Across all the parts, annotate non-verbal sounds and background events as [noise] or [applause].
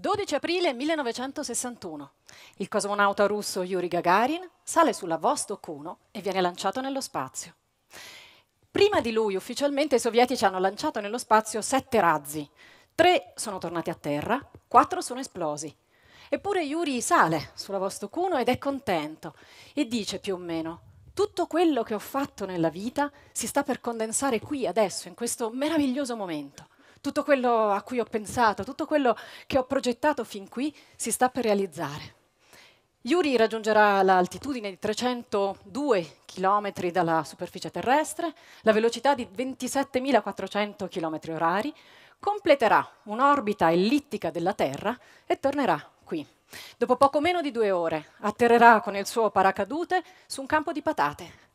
12 aprile 1961. Il cosmonauta russo Yuri Gagarin sale sulla Vostok 1 e viene lanciato nello spazio. Prima di lui, ufficialmente, i sovietici hanno lanciato nello spazio sette razzi. Tre sono tornati a terra, quattro sono esplosi. Eppure Yuri sale sulla Vostok 1 ed è contento e dice più o meno tutto quello che ho fatto nella vita si sta per condensare qui, adesso, in questo meraviglioso momento tutto quello a cui ho pensato, tutto quello che ho progettato fin qui si sta per realizzare. Yuri raggiungerà l'altitudine di 302 km dalla superficie terrestre, la velocità di 27.400 km orari, completerà un'orbita ellittica della Terra e tornerà qui. Dopo poco meno di due ore atterrerà con il suo paracadute su un campo di patate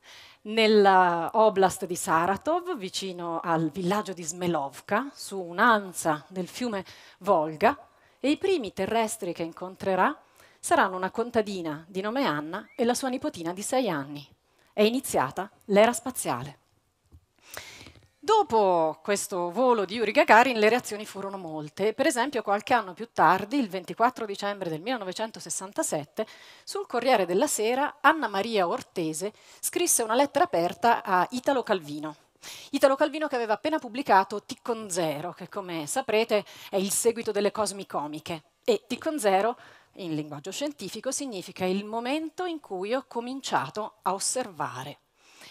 nell'oblast di Saratov, vicino al villaggio di Smelovka, su un'anza del fiume Volga, e i primi terrestri che incontrerà saranno una contadina di nome Anna e la sua nipotina di sei anni. È iniziata l'era spaziale. Dopo questo volo di Yuri Gagarin le reazioni furono molte. Per esempio, qualche anno più tardi, il 24 dicembre del 1967, sul Corriere della Sera, Anna Maria Ortese scrisse una lettera aperta a Italo Calvino. Italo Calvino che aveva appena pubblicato Ticcon Zero, che come saprete è il seguito delle cosmicomiche. E Ticcon Zero, in linguaggio scientifico, significa il momento in cui ho cominciato a osservare.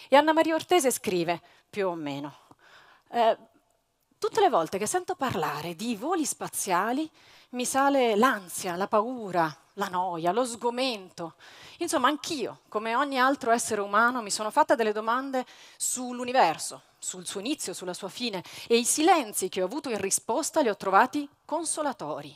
E Anna Maria Ortese scrive, più o meno, eh, tutte le volte che sento parlare di voli spaziali mi sale l'ansia, la paura, la noia, lo sgomento. Insomma, anch'io, come ogni altro essere umano, mi sono fatta delle domande sull'universo, sul suo inizio, sulla sua fine e i silenzi che ho avuto in risposta li ho trovati consolatori.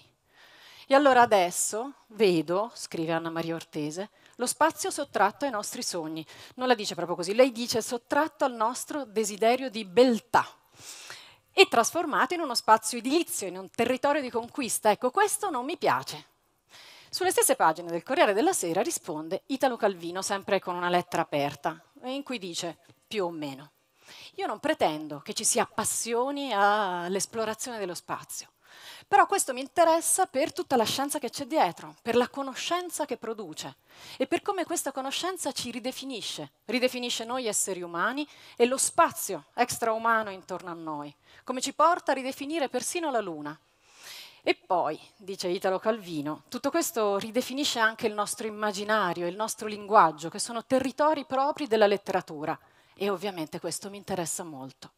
E allora adesso vedo, scrive Anna Maria Ortese, lo spazio sottratto ai nostri sogni. Non la dice proprio così, lei dice sottratto al nostro desiderio di beltà e trasformato in uno spazio edilizio, in un territorio di conquista. Ecco, questo non mi piace. Sulle stesse pagine del Corriere della Sera risponde Italo Calvino, sempre con una lettera aperta, in cui dice più o meno. Io non pretendo che ci si appassioni all'esplorazione dello spazio. Però questo mi interessa per tutta la scienza che c'è dietro, per la conoscenza che produce e per come questa conoscenza ci ridefinisce, ridefinisce noi esseri umani e lo spazio extraumano intorno a noi, come ci porta a ridefinire persino la Luna. E poi, dice Italo Calvino, tutto questo ridefinisce anche il nostro immaginario, il nostro linguaggio, che sono territori propri della letteratura. E ovviamente questo mi interessa molto.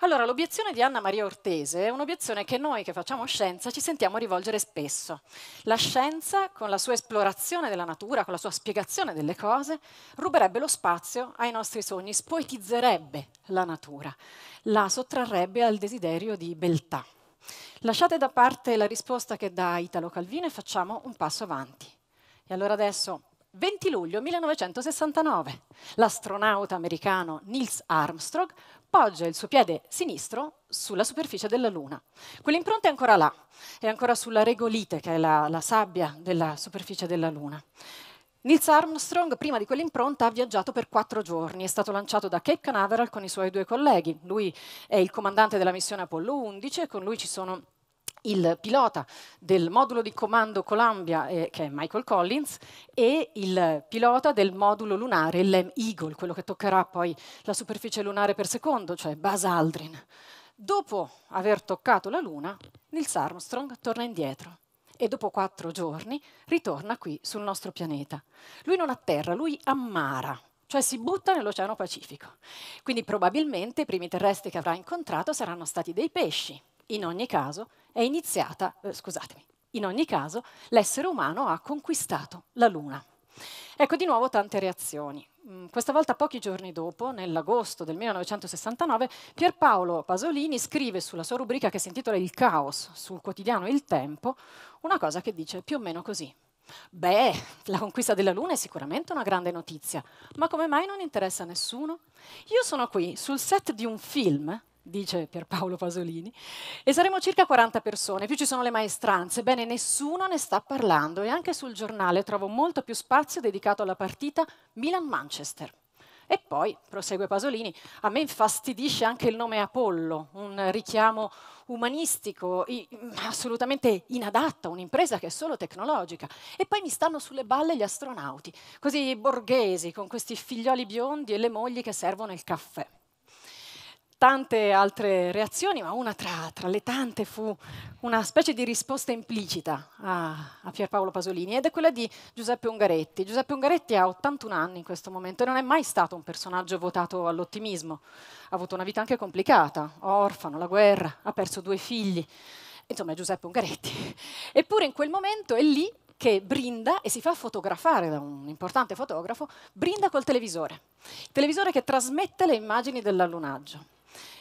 Allora, l'obiezione di Anna Maria Ortese è un'obiezione che noi che facciamo scienza ci sentiamo rivolgere spesso. La scienza, con la sua esplorazione della natura, con la sua spiegazione delle cose, ruberebbe lo spazio ai nostri sogni, spoetizzerebbe la natura, la sottrarrebbe al desiderio di beltà. Lasciate da parte la risposta che dà Italo Calvino e facciamo un passo avanti. E allora adesso 20 luglio 1969, l'astronauta americano Nils Armstrong poggia il suo piede sinistro sulla superficie della Luna. Quell'impronta è ancora là, è ancora sulla regolite, che è la, la sabbia della superficie della Luna. Nils Armstrong, prima di quell'impronta, ha viaggiato per quattro giorni. È stato lanciato da Cape Canaveral con i suoi due colleghi. Lui è il comandante della missione Apollo 11 e con lui ci sono il pilota del modulo di comando Columbia, eh, che è Michael Collins, e il pilota del modulo lunare, Lem Eagle, quello che toccherà poi la superficie lunare per secondo, cioè Buzz Aldrin. Dopo aver toccato la Luna, Nils Armstrong torna indietro e dopo quattro giorni ritorna qui sul nostro pianeta. Lui non atterra, lui ammara, cioè si butta nell'Oceano Pacifico. Quindi probabilmente i primi terrestri che avrà incontrato saranno stati dei pesci. In ogni caso, è iniziata, eh, scusatemi, in ogni caso l'essere umano ha conquistato la Luna. Ecco di nuovo tante reazioni. Mm, questa volta pochi giorni dopo, nell'agosto del 1969, Pierpaolo Pasolini scrive sulla sua rubrica che si intitola Il caos sul quotidiano Il Tempo una cosa che dice più o meno così. Beh, la conquista della Luna è sicuramente una grande notizia, ma come mai non interessa a nessuno? Io sono qui sul set di un film dice Pierpaolo Pasolini, e saremo circa 40 persone, più ci sono le maestranze, bene nessuno ne sta parlando e anche sul giornale trovo molto più spazio dedicato alla partita Milan-Manchester. E poi, prosegue Pasolini, a me infastidisce anche il nome Apollo, un richiamo umanistico assolutamente inadatto a un'impresa che è solo tecnologica. E poi mi stanno sulle balle gli astronauti, così borghesi, con questi figlioli biondi e le mogli che servono il caffè tante altre reazioni, ma una tra, tra, le tante fu una specie di risposta implicita a, a, Pierpaolo Pasolini ed è quella di Giuseppe Ungaretti. Giuseppe Ungaretti ha 81 anni in questo momento e non è mai stato un personaggio votato all'ottimismo. Ha avuto una vita anche complicata, orfano, la guerra, ha perso due figli. Insomma, è Giuseppe Ungaretti. [laughs] Eppure in quel momento è lì che brinda e si fa fotografare da un importante fotografo, brinda col televisore. Il televisore che trasmette le immagini dell'allunaggio.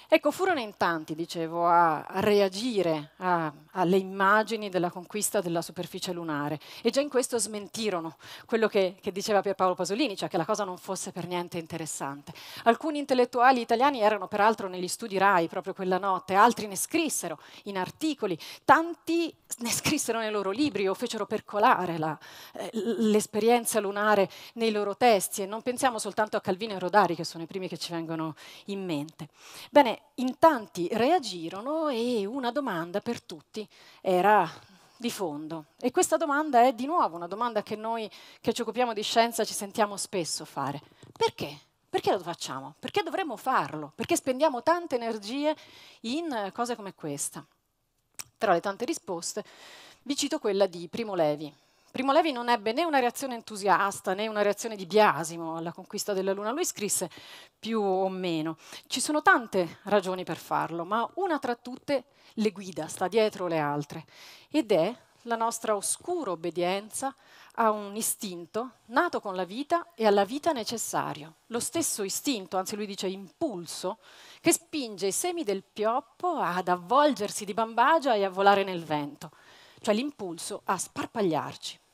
Ecco, furono in tanti, dicevo, a reagire, a alle immagini della conquista della superficie lunare. E già in questo smentirono quello che, che diceva Pierpaolo Pasolini, cioè che la cosa non fosse per niente interessante. Alcuni intellettuali italiani erano peraltro negli studi RAI proprio quella notte, altri ne scrissero in articoli, tanti ne scrissero nei loro libri o fecero percolare la, eh, l'esperienza lunare nei loro testi e non pensiamo soltanto a Calvino e Rodari che sono i primi che ci vengono in mente. Bene, in tanti reagirono e una domanda per tutti era di fondo. E questa domanda è di nuovo una domanda che noi che ci occupiamo di scienza ci sentiamo spesso fare. Perché? Perché lo facciamo? Perché dovremmo farlo? Perché spendiamo tante energie in cose come questa? Tra le tante risposte vi cito quella di Primo Levi, Primo Levi non ebbe né una reazione entusiasta né una reazione di biasimo alla conquista della Luna, lui scrisse più o meno. Ci sono tante ragioni per farlo, ma una tra tutte le guida, sta dietro le altre, ed è la nostra oscura obbedienza a un istinto nato con la vita e alla vita necessario. Lo stesso istinto, anzi lui dice impulso, che spinge i semi del pioppo ad avvolgersi di bambagia e a volare nel vento, cioè l'impulso a sparpagliarci.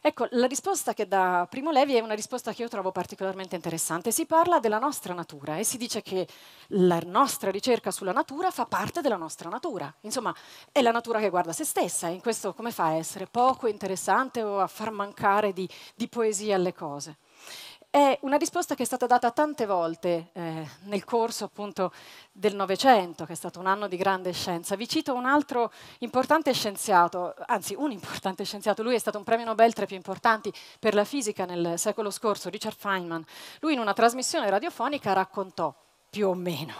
Ecco, la risposta che dà Primo Levi è una risposta che io trovo particolarmente interessante. Si parla della nostra natura e si dice che la nostra ricerca sulla natura fa parte della nostra natura. Insomma, è la natura che guarda se stessa e in questo come fa a essere poco interessante o a far mancare di, di poesia alle cose? è una risposta che è stata data tante volte eh, nel corso appunto del Novecento, che è stato un anno di grande scienza. Vi cito un altro importante scienziato, anzi un importante scienziato, lui è stato un premio Nobel tra i più importanti per la fisica nel secolo scorso, Richard Feynman. Lui in una trasmissione radiofonica raccontò più o meno.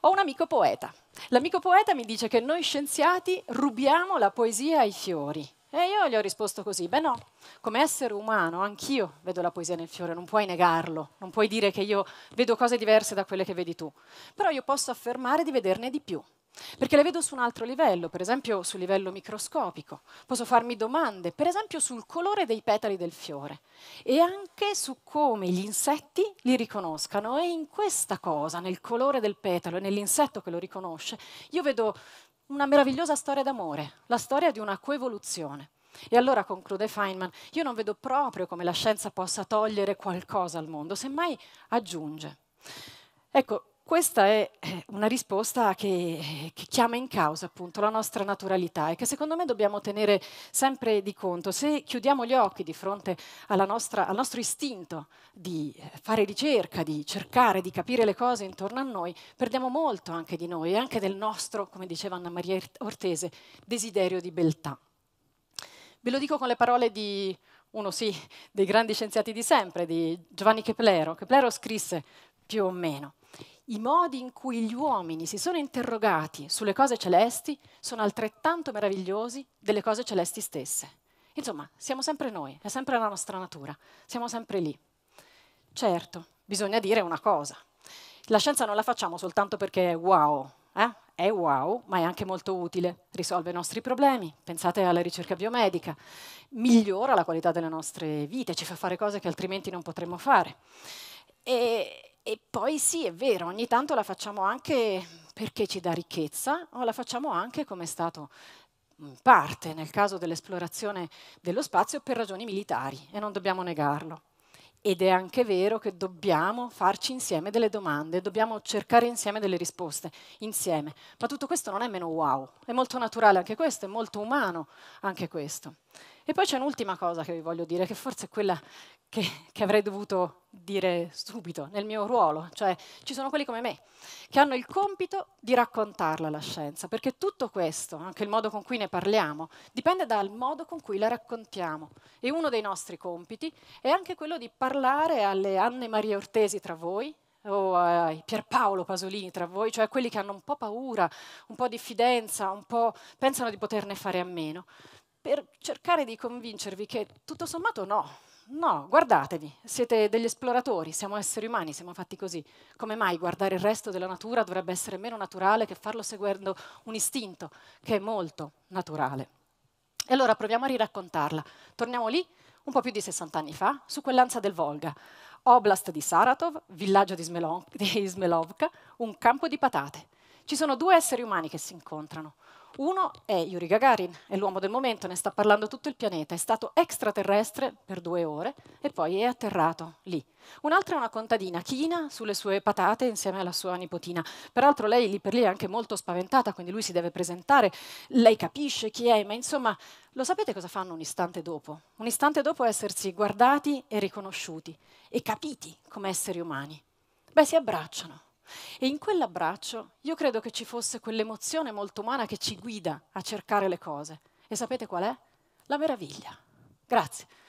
Ho un amico poeta. L'amico poeta mi dice che noi scienziati rubiamo la poesia ai fiori. E io gli ho risposto così, beh no, come essere umano anch'io vedo la poesia nel fiore, non puoi negarlo, non puoi dire che io vedo cose diverse da quelle che vedi tu, però io posso affermare di vederne di più perché le vedo su un altro livello, per esempio sul livello microscopico. Posso farmi domande, per esempio sul colore dei petali del fiore e anche su come gli insetti li riconoscano. E in questa cosa, nel colore del petalo e nell'insetto che lo riconosce, io vedo una meravigliosa storia d'amore, la storia di una coevoluzione. E allora conclude Feynman, io non vedo proprio come la scienza possa togliere qualcosa al mondo, semmai aggiunge. Ecco, questa è eh, una risposta che, che, chiama in causa appunto la nostra naturalità e che secondo me dobbiamo tenere sempre di conto. Se chiudiamo gli occhi di fronte nostra, al nostro istinto di eh, fare ricerca, di cercare, di capire le cose intorno a noi, perdiamo molto anche di noi e anche del nostro, come diceva Anna Maria Ortese, desiderio di beltà. Ve lo dico con le parole di uno sì, dei grandi scienziati di sempre, di Giovanni Keplero. Keplero scrisse più o meno i modi in cui gli uomini si sono interrogati sulle cose celesti sono altrettanto meravigliosi delle cose celesti stesse. Insomma, siamo sempre noi, è sempre la nostra natura, siamo sempre lì. Certo, bisogna dire una cosa. La scienza non la facciamo soltanto perché è wow, eh? è wow, ma è anche molto utile, risolve i nostri problemi, pensate alla ricerca biomedica, migliora la qualità delle nostre vite, ci fa fare cose che altrimenti non potremmo fare. E, e poi sì, è vero, ogni tanto la facciamo anche perché ci dà ricchezza o la facciamo anche come è stato in mm, parte nel caso dell'esplorazione dello spazio per ragioni militari e non dobbiamo negarlo. Ed è anche vero che dobbiamo farci insieme delle domande, dobbiamo cercare insieme delle risposte, insieme. Ma tutto questo non è meno wow, è molto naturale anche questo, è molto umano anche questo. E poi c'è un'ultima cosa che vi voglio dire, che forse è quella che, che, avrei dovuto dire subito nel mio ruolo, cioè ci sono quelli come me, che hanno il compito di raccontarla la scienza, perché tutto questo, anche il modo con cui ne parliamo, dipende dal modo con cui la raccontiamo. E uno dei nostri compiti è anche quello di parlare alle Anne Maria Ortesi tra voi o ai Pierpaolo Pasolini tra voi, cioè quelli che hanno un po' paura, un po' diffidenza, un po' pensano di poterne fare a meno per cercare di convincervi che tutto sommato no, no, guardatevi, siete degli esploratori, siamo esseri umani, siamo fatti così. Come mai guardare il resto della natura dovrebbe essere meno naturale che farlo seguendo un istinto che è molto naturale? E allora proviamo a riraccontarla. Torniamo lì, un po' più di 60 anni fa, su quell'anza del Volga. Oblast di Saratov, villaggio di Smelovka, un campo di patate. Ci sono due esseri umani che si incontrano. Uno è Yuri Gagarin, è l'uomo del momento, ne sta parlando tutto il pianeta, è stato extraterrestre per due ore e poi è atterrato lì. Un'altra è una contadina, china sulle sue patate insieme alla sua nipotina. Peraltro lei lì per lì è anche molto spaventata, quindi lui si deve presentare, lei capisce chi è, ma insomma, lo sapete cosa fanno un istante dopo? Un istante dopo essersi guardati e riconosciuti e capiti come esseri umani. Beh, si abbracciano. E in quell'abbraccio io credo che ci fosse quell'emozione molto umana che ci guida a cercare le cose. E sapete qual è? La meraviglia. Grazie.